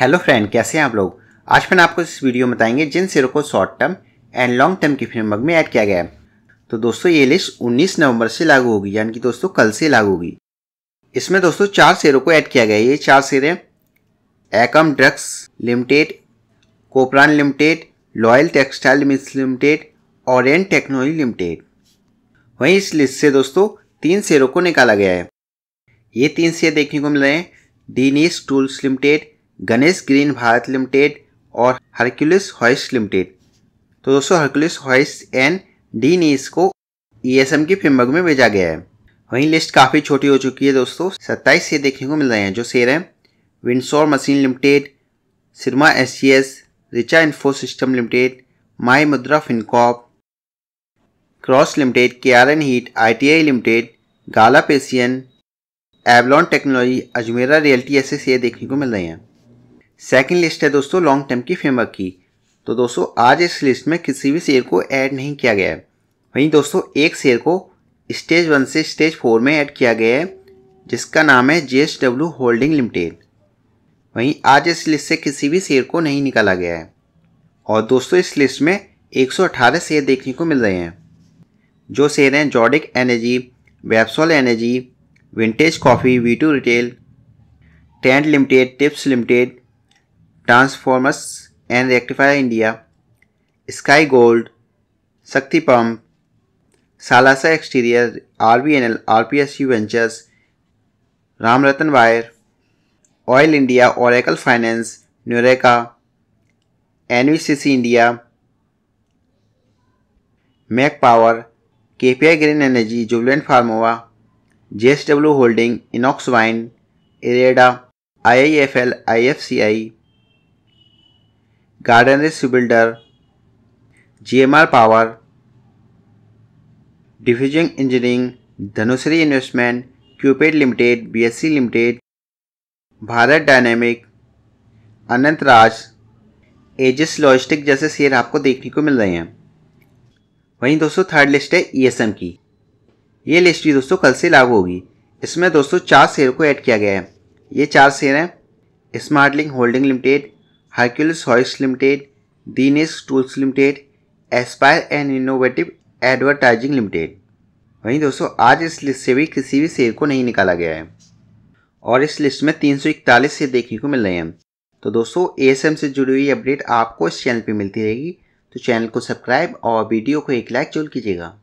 hello friend कैसे हैं आप लोग आज मैंने आपको इस वीडियो में बताएंगे जिन सिरों को short term and long term की फ्रेमवर्क में ऐड किया गया है तो दोस्तों ये लिस्ट 19 नवंबर से लागू होगी यानी कि दोस्तों कल से लागू होगी इसमें दोस्तों चार शेयरों को ऐड किया गया है ये चार शेयर हैं Akums drugs limited Kopran limited loyal textile mills limited और टेक्नोलॉजी लिमिटेड वहीं इस लिस्ट से दोस्तों तीन शेयरों को निकाला गया है ये तीन शेयर देखने को मिल रहे हैं Dinesh tools limited Ganesh green Bharat limited और हरक्यूलिस हॉइस लिमिटेड तो दोस्तों Hercules hoist and Dinesh को ईएसएम e की फ्रेमवर्क में भेजा गया है वहीं लिस्ट काफ़ी छोटी हो चुकी है दोस्तों सत्ताईस शेयर देखने को मिल रहे हैं जो शेयर हैं Windsor machine limited Syrma S C S Richa info system limited my Mudra fincorp cross limited K R N heat I T I limited Gala precision Avalon technology Ajmera realty ऐसे शेयर देखने को मिल रहे हैं सेकंड लिस्ट है दोस्तों लॉन्ग टर्म की फेमक की तो दोस्तों आज इस लिस्ट में किसी भी शेयर को ऐड नहीं किया गया है वहीं दोस्तों एक शेयर को स्टेज वन से स्टेज फोर में ऐड किया गया है जिसका नाम है जे होल्डिंग लिमिटेड वहीं आज इस लिस्ट से किसी भी शेयर को नहीं निकाला गया है और दोस्तों इस लिस्ट में एक शेयर देखने को मिल रहे हैं जो शेयर हैं zodiac energy Websol energy vintage coffee V retail टेंट limited tips limited Transformers and Rectifier India, Sky Gold, Sakti Pump, Salasa Exterior, RBNL, RPSU Ventures, Ramratan Wire, Oil India, Oracle Finance, Nureka, NVCC India, Mac Power, KPI Green Energy, Jubilant Pharmova, JSW Holding, Inox Wine, Ireda, IIFL, IFCI, garden रेसिव builder GMR power diffusion engineering Dhunseri investment Cupid limited BSC limited Bharat dynamic Anant Raj Aegis logistic जैसे share आपको देखने को मिल रहे हैं वहीं दोस्तों थर्ड लिस्ट है ईएसएम e की ये लिस्ट भी दोस्तों कल से लागू होगी इसमें दोस्तों चार शेयर को ऐड किया गया है ये चार शेयर हैं smart link holding limited Hercules Hoist limited Dinesh tools limited aspire and innovative advertising limited वहीं दोस्तों आज इस लिस्ट से भी किसी भी शेयर को नहीं निकाला गया है और इस लिस्ट में तीन सौ इकतालीस शेयर देखने को मिल रहे हैं तो दोस्तों ए से जुड़ी हुई अपडेट आपको इस चैनल पर मिलती रहेगी तो चैनल को सब्सक्राइब और वीडियो को एक लाइक जरूर कीजिएगा